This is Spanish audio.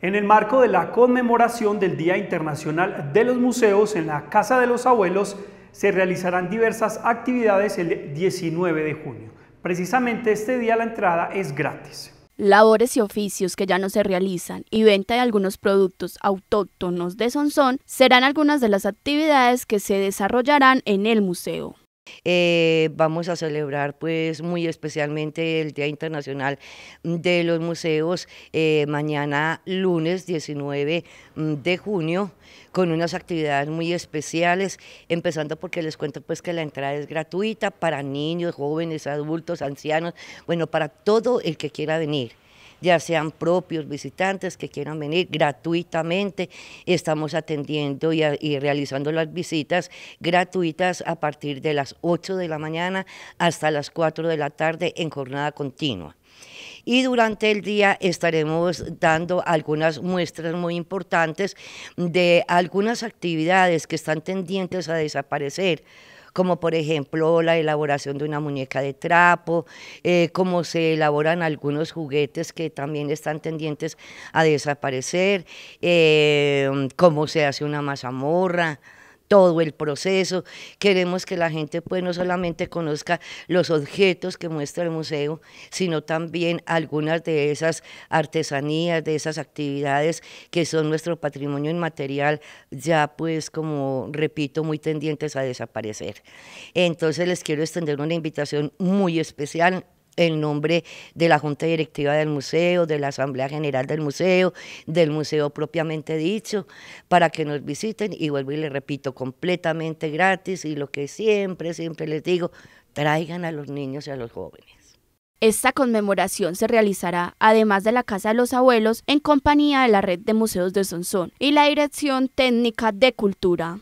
En el marco de la conmemoración del Día Internacional de los Museos en la Casa de los Abuelos, se realizarán diversas actividades el 19 de junio. Precisamente este día la entrada es gratis. Labores y oficios que ya no se realizan y venta de algunos productos autóctonos de Sonsón serán algunas de las actividades que se desarrollarán en el museo. Eh, vamos a celebrar pues muy especialmente el Día Internacional de los Museos eh, mañana lunes 19 mm, de junio con unas actividades muy especiales, empezando porque les cuento pues que la entrada es gratuita para niños, jóvenes, adultos, ancianos, bueno, para todo el que quiera venir ya sean propios, visitantes que quieran venir gratuitamente. Estamos atendiendo y, realizando las visitas gratuitas a partir de las 8 de la mañana hasta las 4 de la tarde en jornada continua y durante el día estaremos dando algunas muestras muy importantes de algunas actividades que están tendientes a desaparecer como por ejemplo la elaboración de una muñeca de trapo, eh, cómo se elaboran algunos juguetes que también están tendientes a desaparecer, eh, cómo se hace una mazamorra todo el proceso. Queremos que la gente pues no solamente conozca los objetos que muestra el museo, sino también algunas de esas artesanías, de esas actividades que son nuestro patrimonio inmaterial, ya pues como repito, muy tendientes a desaparecer. Entonces les quiero extender una invitación muy especial en nombre de la Junta Directiva del Museo, de la Asamblea General del Museo, del museo propiamente dicho, para que nos visiten y vuelvo y les repito, completamente gratis y lo que siempre, siempre les digo, traigan a los niños y a los jóvenes. Esta conmemoración se realizará, además de la Casa de los Abuelos, en compañía de la Red de Museos de Sonsón y la Dirección Técnica de Cultura.